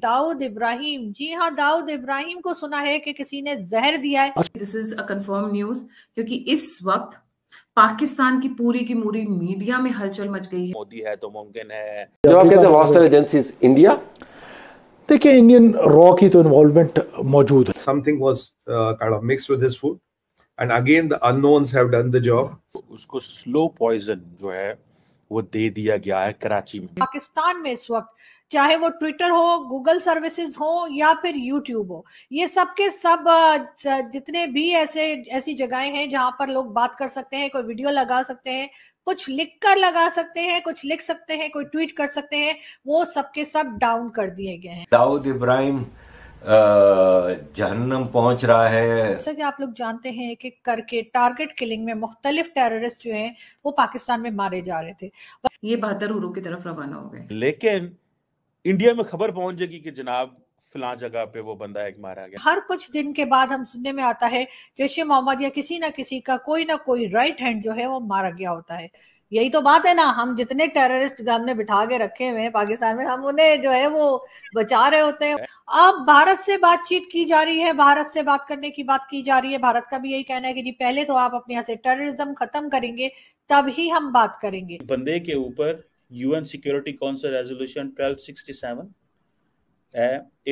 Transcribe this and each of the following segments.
दाऊद इब्राहिम जी हाँ दाऊद इब्राहिम को सुना है कि किसी ने जहर दिया है this is a confirm news क्योंकि इस वक्त पाकिस्तान की पूरी की पूरी मीडिया में हलचल मच गई है मोदी है तो मुमकिन है जब आप कहते हैं हॉस्टल एजेंसीज इंडिया देखिए इंडियन रॉ की तो इन्वॉल्वमेंट मौजूद है something was kind of mixed with this food and again the unknowns have done the job उसको स्लो पॉइजन जो है वो दे दिया गया है कराची में पाकिस्तान में इस वक्त चाहे वो ट्विटर हो गूगल सर्विसेज हो या फिर यूट्यूब हो ये सब के सब जितने भी ऐसे ऐसी जगहें हैं जहां पर लोग बात कर सकते हैं कोई वीडियो लगा सकते हैं कुछ लिख कर लगा सकते हैं कुछ लिख सकते हैं कोई ट्वीट कर सकते हैं वो सबके सब डाउन कर दिए गए हैं दाऊद इब्राहिम जहन्नम पहुंच रहा है जैसा कि आप लोग जानते हैं कि करके टारगेट किलिंग में मुख्तलिफ टेररिस्ट जो हैं वो पाकिस्तान में मारे जा रहे थे ये बहादुर की तरफ रवाना हो गए लेकिन इंडिया में खबर पहुंच जाएगी कि जनाब फला जगह पे वो बंदा एक मारा गया हर कुछ दिन के बाद हम सुनने में आता है जैश मोहम्मद या किसी ना किसी का कोई ना कोई राइट हैंड जो है वो मारा गया होता है यही तो बात है ना हम जितने टेररिस्ट हमने बिठा के रखे हुए हैं पाकिस्तान में हम उन्हें जो है वो बचा रहे होते हैं अब भारत से बातचीत की जा रही है भारत से बात करने की बात की जा रही है भारत का भी यही कहना है कि जी पहले तो आप अपने यहाँ से टेररिज्म खत्म करेंगे तब ही हम बात करेंगे बंदे के ऊपर UN security council resolution 1267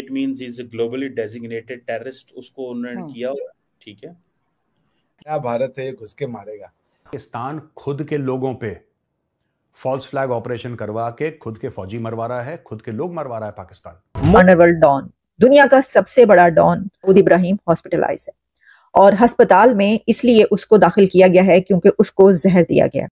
it mean is globally designated terrorist उसको उन्होंने हम्म। किया ठीक है क्या भारत है घुस के मारेगा पाकिस्तान खुद के लोगों पे फॉल्स फ्लैग ऑपरेशन करवा के खुद के फौजी मरवा रहा है खुद के लोग मरवा रहा है पाकिस्तान ऑनरेबल डॉन दुनिया का सबसे बड़ा डॉन उद इब्राहिम हॉस्पिटलाइज है और अस्पताल में इसलिए उसको दाखिल किया गया है क्योंकि उसको जहर दिया गया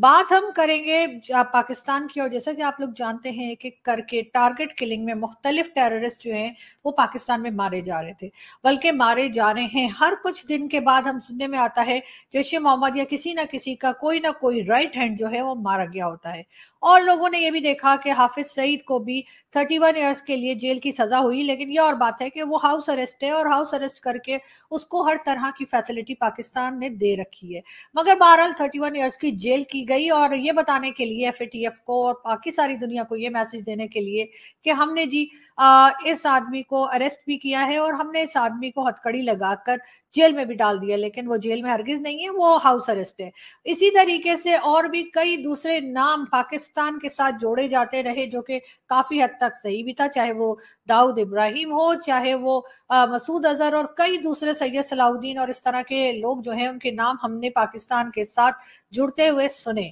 बात हम करेंगे पाकिस्तान की और जैसा कि आप लोग जानते हैं कि करके टारगेट किलिंग में मुख्तलिफ टेररिस्ट जो हैं वो पाकिस्तान में मारे जा रहे थे बल्कि मारे जा रहे हैं हर कुछ दिन के बाद हम सुनने में आता है जैश मोहम्मद या किसी ना किसी का कोई ना कोई राइट हैंड जो है वो मारा गया होता है और लोगों ने यह भी देखा कि हाफिज सईद को भी थर्टी वन ईयर्स के लिए जेल की सजा हुई लेकिन यह और बात है कि वो हाउस अरेस्ट है और हाउस अरेस्ट करके उसको हर तरह की फैसिलिटी पाकिस्तान ने दे रखी है मगर बहरहाल थर्टी वन ईयर्स की जेल की की गई और ये बताने के लिए एफ को और बाकी सारी दुनिया को ये मैसेज देने के लिए कि हमने जी आ, इस आदमी को अरेस्ट भी किया है और हमने इस आदमी को हथकड़ी लगाकर जेल में भी डाल दिया लेकिन वो जेल में हरगिज नहीं है वो हाउस अरेस्ट है इसी तरीके से और भी कई दूसरे नाम पाकिस्तान के साथ जोड़े जाते रहे जो कि काफी हद तक सही भी था चाहे वो दाऊद इब्राहिम हो चाहे वो मसूद अजहर और कई दूसरे सैयद सलाउद्दीन और इस तरह के लोग जो हैं उनके नाम हमने पाकिस्तान के साथ जुड़ते हुए सुने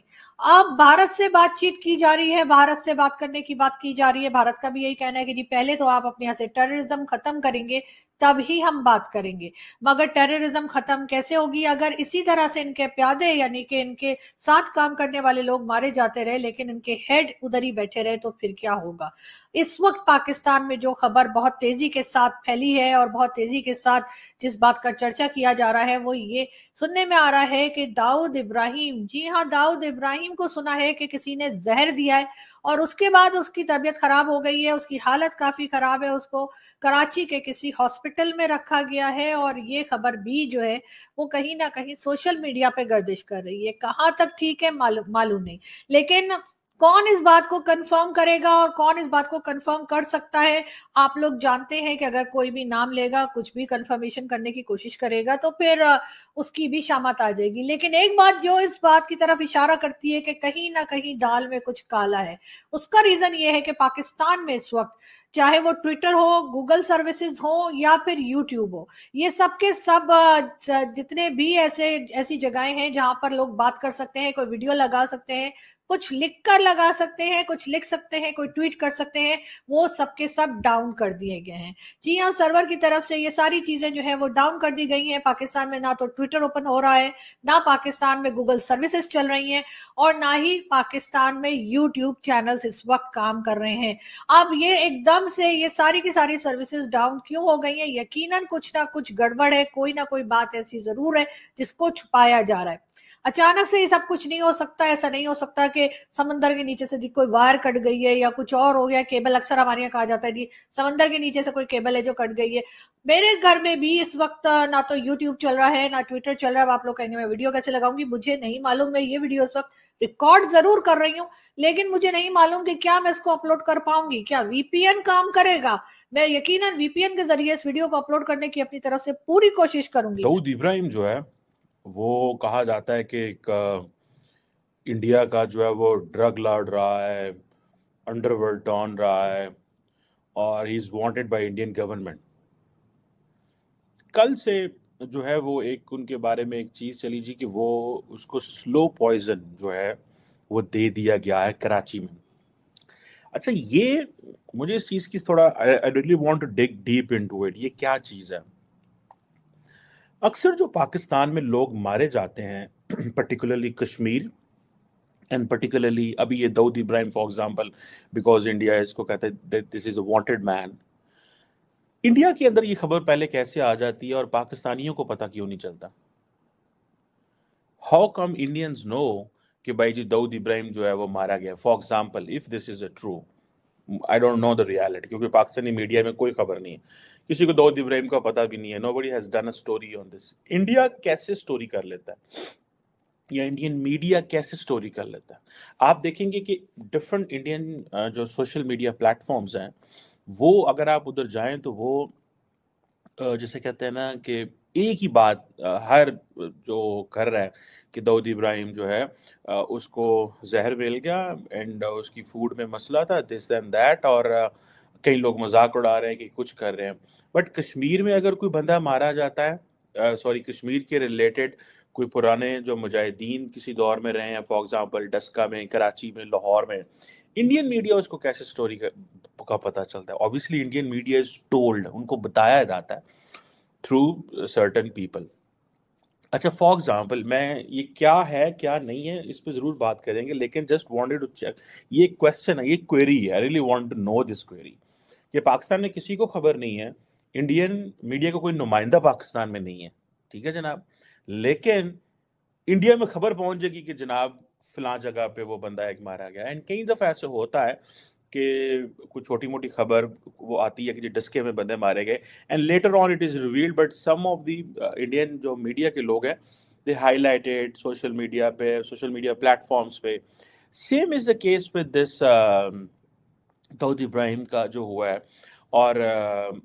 अब भारत से बातचीत की जा रही है भारत से बात करने की बात की जा रही है भारत का भी यही कहना है कि जी पहले तो आप अपने यहाँ से टेररिज्म खत्म करेंगे तब ही हम बात करेंगे मगर टेररिज्म खत्म कैसे होगी अगर इसी तरह से इनके प्यादे यानी कि इनके साथ काम करने वाले लोग मारे जाते रहे लेकिन इनके हेड उधर ही बैठे रहे तो फिर क्या होगा इस वक्त पाकिस्तान में जो खबर बहुत तेजी के साथ फैली है और बहुत तेजी के साथ जिस बात का चर्चा किया जा रहा है वो ये सुनने में आ रहा है कि दाऊद इब्राहिम जी हाँ दाऊद इब्राहिम को सुना है कि किसी ने जहर दिया है और उसके बाद उसकी तबीयत खराब हो गई है उसकी हालत काफी खराब है उसको कराची के किसी हॉस्पिटल में रखा गया है और ये खबर भी जो है वो कहीं ना कहीं सोशल मीडिया पे गर्दिश कर रही है कहाँ तक ठीक है मालूम मालूम नहीं लेकिन कौन इस बात को कंफर्म करेगा और कौन इस बात को कंफर्म कर सकता है आप लोग जानते हैं कि अगर कोई भी नाम लेगा कुछ भी कंफर्मेशन करने की कोशिश करेगा तो फिर उसकी भी शामत आ जाएगी लेकिन एक बात जो इस बात की तरफ इशारा करती है कि कहीं ना कहीं दाल में कुछ काला है उसका रीजन ये है कि पाकिस्तान में इस वक्त चाहे वो ट्विटर हो गूगल सर्विसेज हो या फिर यूट्यूब हो ये सब के सब जितने भी ऐसे ऐसी जगहें हैं जहां पर लोग बात कर सकते हैं कोई वीडियो लगा सकते हैं कुछ लिख कर लगा सकते हैं कुछ लिख सकते हैं कोई ट्वीट कर सकते हैं वो सबके सब डाउन कर दिए गए हैं जी हाँ सर्वर की तरफ से ये सारी चीजें जो है वो डाउन कर दी गई हैं पाकिस्तान में ना तो ट्विटर ओपन हो रहा है ना पाकिस्तान में गूगल सर्विसेज चल रही हैं और ना ही पाकिस्तान में यूट्यूब चैनल्स इस वक्त काम कर रहे हैं अब ये एकदम से ये सारी की सारी सर्विसेज डाउन क्यों हो गई है यकीनन कुछ ना कुछ गड़बड़ है कोई ना कोई बात ऐसी जरूर है जिसको छुपाया जा रहा है अचानक से ये सब कुछ नहीं हो सकता ऐसा नहीं हो सकता कि समंदर के नीचे से जी कोई वायर कट गई है या कुछ और हो गया केबल अक्सर हमारे यहाँ कहा जाता है जी समंदर के नीचे से कोई केबल है जो कट गई है मेरे घर में भी इस वक्त ना तो यूट्यूब चल रहा है ना ट्विटर चल रहा है आप लोग कहेंगे मैं वीडियो कैसे लगाऊंगी मुझे नहीं मालूम मैं ये वीडियो इस वक्त रिकॉर्ड जरूर कर रही हूँ लेकिन मुझे नहीं मालूम कि क्या मैं इसको अपलोड कर पाऊंगी क्या वीपीएन काम करेगा मैं यकीनन वीपीएन के जरिए इस वीडियो को अपलोड करने की अपनी तरफ से पूरी कोशिश करूंगी दाऊद इब्राहिम जो है वो कहा जाता है कि एक इंडिया का जो है वो ड्रग लॉर्ड रहा है अंडरवर्ल्ड डॉन रहा है और he is wanted by Indian government कल से जो है वो एक उनके बारे में एक चीज़ चली जी कि वो उसको स्लो पॉइजन जो है वो दे दिया गया है कराची में अच्छा ये मुझे इस चीज़ की थोड़ा I really want to dig deep to it ये क्या चीज़ है अक्सर जो पाकिस्तान में लोग मारे जाते हैं पर्टिकुलरली कश्मीर एंड पर्टिकुलरली अभी ये Dawood Ibrahim for example because India इसको कहते हैं this is a wanted man India के अंदर ये खबर पहले कैसे आ जाती है और पाकिस्तानियों को पता क्यों नहीं चलता हाउ कम इंडियंस नो कि भाई जी दाऊद इब्राहिम जो है वो मारा गया for example if this is a true I don't know the reality क्योंकि पाकिस्तानी मीडिया में कोई खबर नहीं है किसी को दाऊद इब्राहिम का पता भी नहीं है nobody has done a story on this India कैसे स्टोरी कर लेता है या इंडियन मीडिया कैसे स्टोरी कर लेता है आप देखेंगे कि डिफरेंट इंडियन जो सोशल मीडिया प्लेटफॉर्म्स हैं वो अगर आप उधर जाएं तो वो जैसे कहते हैं ना कि एक ही बात हर जो कर रहा है कि दाऊद इब्राहिम जो है उसको जहर मिल गया एंड उसकी फूड में मसला था दिस एंड दैट और कई लोग मजाक उड़ा रहे हैं कि कुछ कर रहे हैं बट कश्मीर में अगर कोई बंदा मारा जाता है सॉरी कश्मीर के रिलेटेड कोई पुराने जो मुजाहिदीन किसी दौर में रहे हैं फॉर एग्जांपल डस्का में कराची में लाहौर में इंडियन मीडिया उसको कैसे स्टोरी का, का पता चलता है obviously Indian media is told उनको बताया जाता है थ्रू सर्टन पीपल अच्छा फॉर एग्जाम्पल मैं ये क्या है क्या नहीं है इस पर ज़रूर बात करेंगे लेकिन जस्ट वॉन्टेड टू चेक ये क्वेश्चन है ये क्वेरी है I really want to know this query कि पाकिस्तान में किसी को खबर नहीं है इंडियन मीडिया का को कोई नुमाइंदा पाकिस्तान में नहीं है ठीक है जनाब लेकिन इंडिया में खबर पहुंच जाएगी कि जनाब फिलहाल जगह पे वो बंदा एक मारा गया एंड कई दफ़ा ऐसे होता है कि कुछ छोटी मोटी खबर वो आती है कि जो डस्के में बंदे मारे गए and later on it is revealed but some of the Indian जो मीडिया के लोग हैं दे हाईलाइटेड सोशल मीडिया पे सोशल मीडिया प्लेटफॉर्म्स पे same is the case with this Dawood Ibrahim का जो हुआ है और uh,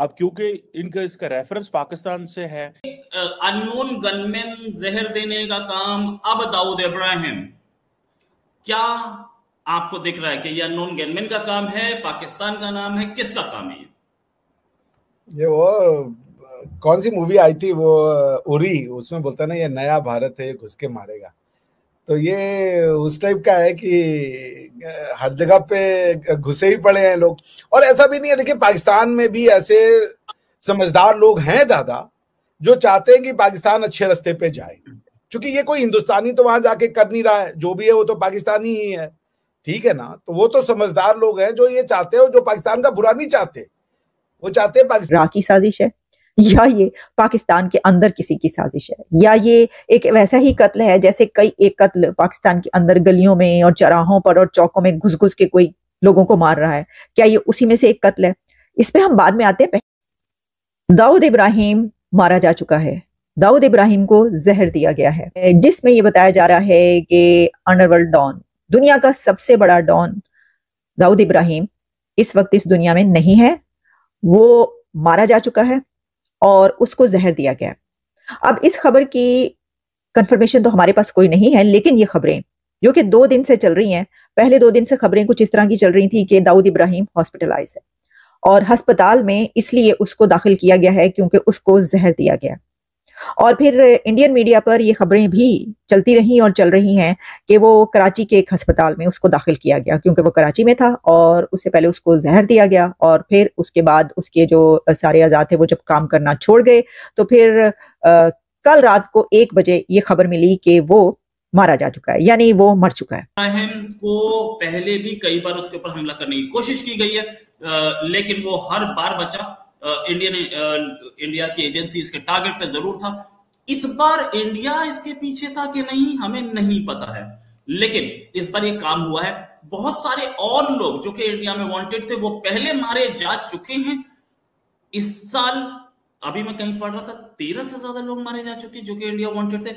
अब क्योंकि इनका इसका रेफरेंस पाकिस्तान से है अनोन गनमैन uh, जहर देने का काम अब दाऊद इब्राहिम क्या आपको दिख रहा है कि यह नॉन गनमैन का काम है पाकिस्तान का नाम है किसका काम है ये वो कौन सी मूवी आई थी वो उरी उसमें बोलता ना ये नया भारत है ये घुस के मारेगा तो ये उस टाइप का है कि हर जगह पे घुसे ही पड़े हैं लोग और ऐसा भी नहीं है देखिए पाकिस्तान में भी ऐसे समझदार लोग हैं दादा जो चाहते हैं कि पाकिस्तान अच्छे रास्ते पे जाए क्योंकि ये कोई हिंदुस्तानी तो वहां जाके कर नहीं रहा है जो भी है वो तो पाकिस्तानी ही है ठीक है ना तो वो तो समझदार लोग हैं जो ये चाहते हैं जो पाकिस्तान का बुरा नहीं चाहते वो चाहते हैं पाकिस्तान की साजिश है या ये पाकिस्तान के अंदर किसी की साजिश है या ये एक वैसा ही कत्ल है जैसे कई एक कत्ल पाकिस्तान के अंदर गलियों में और चराहों पर और चौकों में घुस घुस के कोई लोगों को मार रहा है क्या ये उसी में से एक कत्ल है इस पे हम बाद में आते हैं दाऊद इब्राहिम मारा जा चुका है दाऊद इब्राहिम को जहर दिया गया है जिसमें ये बताया जा रहा है कि अंडरवर्ल्ड डॉन दुनिया का सबसे बड़ा डॉन दाऊद इब्राहिम इस वक्त इस दुनिया में नहीं है वो मारा जा चुका है और उसको जहर दिया गया अब इस खबर की कंफर्मेशन तो हमारे पास कोई नहीं है लेकिन ये खबरें जो कि दो दिन से चल रही हैं पहले दो दिन से खबरें कुछ इस तरह की चल रही थी कि दाऊद इब्राहिम हॉस्पिटलाइज है और हस्पताल में इसलिए उसको दाखिल किया गया है क्योंकि उसको जहर दिया गया और फिर इंडियन मीडिया पर ये खबरें भी चलती रहीं और चल रही हैं कि वो कराची के एक अस्पताल में उसको दाखिल किया गया क्योंकि वो कराची में था और उससे पहले उसको जहर दिया गया और फिर उसके बाद उसके जो सारे आज़ाद थे वो जब काम करना छोड़ गए तो फिर आ, कल रात को एक बजे ये खबर मिली कि वो मारा जा चुका है यानी वो मर चुका है को पहले भी कई बार उसके ऊपर हमला करने की कोशिश की गई है आ, लेकिन वो हर बार बचा इंडियन इंडिया की एजेंसी इसके टारगेट पे जरूर था इस बार इंडिया इसके पीछे था कि नहीं हमें नहीं पता है लेकिन इस बार ये काम हुआ है बहुत सारे और लोग जो कि इंडिया में वांटेड थे वो पहले मारे जा चुके हैं इस साल अभी मैं कहीं पढ़ रहा था तेरह से ज्यादा लोग मारे जा चुके जो कि इंडिया वांटेड थे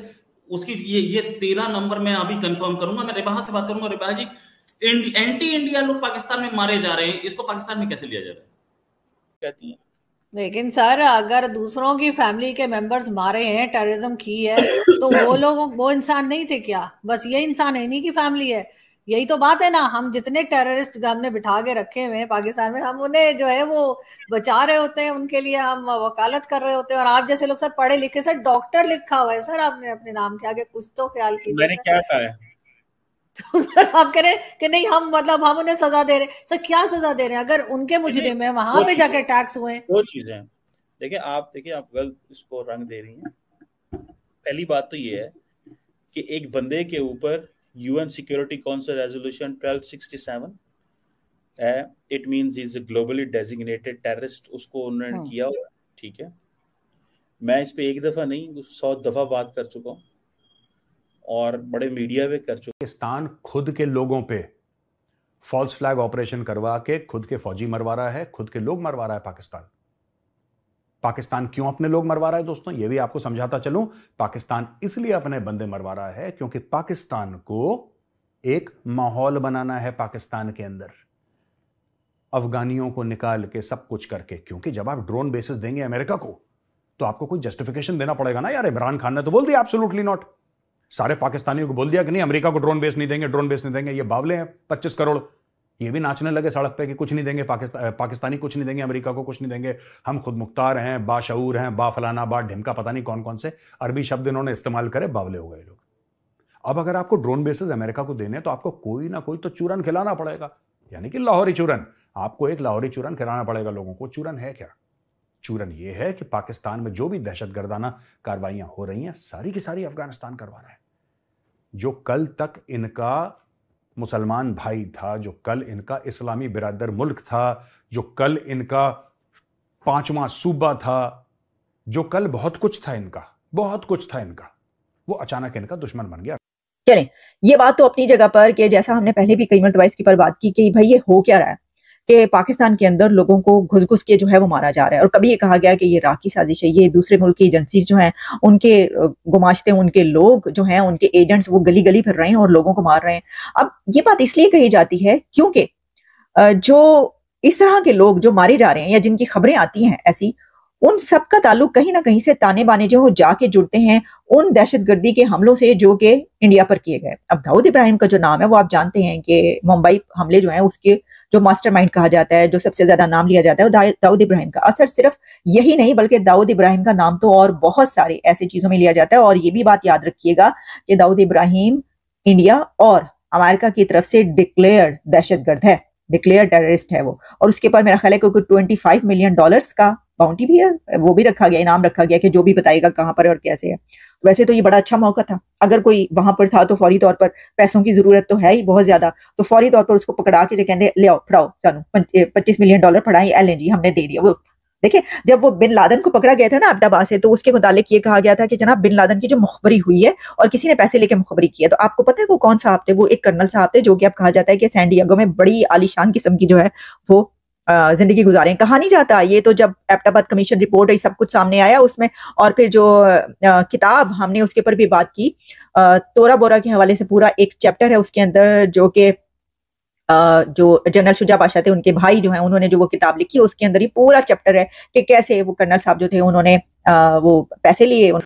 उसकी ये ये तेरह नंबर मैं अभी कंफर्म करूंगा मैं रिबाह से बात करूंगा रिबाह जी एंटी इंडिया लोग पाकिस्तान में मारे जा रहे हैं इसको पाकिस्तान में कैसे लिया जा रहा है कहती है लेकिन सर अगर दूसरों की फैमिली के मेंबर्स मारे हैं टेररिज्म की है तो वो लोग वो इंसान नहीं थे क्या बस ये इंसान है इन्हीं की फैमिली है यही तो बात है ना हम जितने टेररिस्ट हमने बिठा के रखे हुए हैं पाकिस्तान में हम उन्हें जो है वो बचा रहे होते हैं उनके लिए हम वकालत कर रहे होते हैं और आप जैसे लोग सर पढ़े लिखे सर डॉक्टर लिखा हुआ है सर आपने अपने नाम के आगे कुछ तो ख्याल किया मैंने क्या कहा है तो सर आप कह रहे कि नहीं हम मतलब हम उन्हें सजा दे रहे हैं सर क्या सजा दे रहे हैं अगर उनके मुजरिम है वहां पे जाके टैक्स हुए दो चीजें देखिए आप देखिए आप गलत इसको रंग दे रही हैं पहली बात तो ये है कि एक बंदे के ऊपर यूएन सिक्योरिटी काउंसिल रेजोल्यूशन 1267 है it means is a globally designated terrorist उसको उन्होंने हाँ। किया हुआ ठीक है मैं इस पे एक दफा नहीं सौ दफा बात कर चुका हूँ और बड़े मीडिया में कर चुके पाकिस्तान खुद के लोगों पे फॉल्स फ्लैग ऑपरेशन करवा के खुद के फौजी मरवा रहा है खुद के लोग मरवा रहा है पाकिस्तान पाकिस्तान क्यों अपने लोग मरवा रहा है दोस्तों ये भी आपको समझाता चलूं पाकिस्तान इसलिए अपने बंदे मरवा रहा है क्योंकि पाकिस्तान को एक माहौल बनाना है पाकिस्तान के अंदर अफगानियों को निकाल के सब कुछ करके क्योंकि जब आप ड्रोन बेसिस देंगे अमेरिका को तो आपको कोई जस्टिफिकेशन देना पड़ेगा ना यार इमरान खान ने तो बोल दिया एब्सोल्युटली नॉट सारे पाकिस्तानियों को बोल दिया कि नहीं अमेरिका को ड्रोन बेस नहीं देंगे ड्रोन बेस नहीं देंगे ये बावले हैं पच्चीस करोड़ ये भी नाचने लगे सड़क पे कि कुछ नहीं देंगे पाकिस्ता पाकिस्तानी कुछ नहीं देंगे अमेरिका को कुछ नहीं देंगे हम खुद मुख्तार हैं बाशूर हैं बा फलाना बा ढिमका पता नहीं कौन कौन से अरबी शब्द इन्होंने इस्तेमाल करे बावले हो गए लोग अब अगर आपको ड्रोन बेसिस अमेरिका को देने तो आपको कोई ना कोई तो चूरन खिलाना पड़ेगा यानी कि लाहौरी चूरन आपको एक लाहौरी चूरन खिलाना पड़ेगा लोगों को चूरन है क्या चूरन ये है कि पाकिस्तान में जो भी दहशत गर्दाना कार्रवाइयाँ हो रही हैं सारी की सारी अफगानिस्तान करवा रहा है जो कल तक इनका मुसलमान भाई था जो कल इनका इस्लामी बिरादर मुल्क था जो कल इनका पांचवा सूबा था जो कल बहुत कुछ था इनका बहुत कुछ था इनका वो अचानक इनका दुश्मन बन गया चलें ये बात तो अपनी जगह पर कि जैसा हमने पहले भी कई मरतबा की पर बात की कि भाई ये हो क्या रहा है कि पाकिस्तान के अंदर लोगों को घुस घुस के जो है वो मारा जा रहा है और कभी ये कहा गया कि ये इराक की साजिश है ये दूसरे मुल्क की एजेंसी जो है उनके गुमाशते उनके लोग जो हैं उनके एजेंट्स वो गली गली फिर रहे हैं और लोगों को मार रहे हैं अब ये बात इसलिए कही जाती है क्योंकि जो इस तरह के लोग जो मारे जा रहे हैं या जिनकी खबरें आती हैं ऐसी उन सब का ताल्लुक कहीं ना कहीं से ताने बाने जो जाके जुड़ते हैं उन दहशतगर्दी के हमलों से जो कि इंडिया पर किए गए अब दाऊद इब्राहिम का जो नाम है वो आप जानते हैं कि मुंबई हमले जो है उसके जो माइंड कहा जाता है जो सबसे ज्यादा नाम लिया जाता है वो दाऊद इब्राहिम का असर सिर्फ यही नहीं बल्कि दाऊद इब्राहिम का नाम तो और बहुत सारे ऐसी चीजों में लिया जाता है और ये भी बात याद रखिएगा कि दाऊद इब्राहिम इंडिया और अमेरिका की तरफ से डिक्लेयर्ड दहशतगर्द है डिक्लेयर टेररिस्ट है वो और उसके ऊपर मेरा ख्याल है क्योंकि ट्वेंटी फाइव मिलियन डॉलर्स का बाउंटी भी है वो भी रखा गया इनाम रखा गया कि जो भी बताएगा कहाँ पर और कैसे है वैसे तो ये बड़ा अच्छा मौका था अगर कोई वहां पर था तो फौरी तौर पर पैसों की जरूरत तो है ही बहुत ज्यादा तो फौरी तौर पर उसको पकड़ा के जो कहते ले आओ फड़ाओ चलू पच्चीस मिलियन डॉलर फड़ाई एल जी हमने दे दिया वो देखिए जब वो बिन लादन को पकड़ा गया था ना अब्दाबाद से तो उसके मुतालिक ये कहा गया था कि जनाब बिन लादन की जो मुखबरी हुई है और किसी ने पैसे लेके मुखबरी की है तो आपको पता है वो कौन साहब थे वो एक कर्नल साहब थे जो कि अब कहा जाता है कि सैंडियागो में बड़ी आलिशान किस्म की जो है वो जिंदगी गुजारें कहा नहीं जाता ये तो जब एबटाबाद कमीशन रिपोर्ट है सब कुछ सामने आया उसमें और फिर जो किताब हमने उसके ऊपर भी बात की तोरा बोरा के हवाले से पूरा एक चैप्टर है उसके अंदर जो के जो जनरल शुजा पाशा थे उनके भाई जो हैं उन्होंने जो वो किताब लिखी उसके अंदर ही पूरा चैप्टर है कि कैसे वो कर्नल साहब जो थे उन्होंने वो पैसे लिए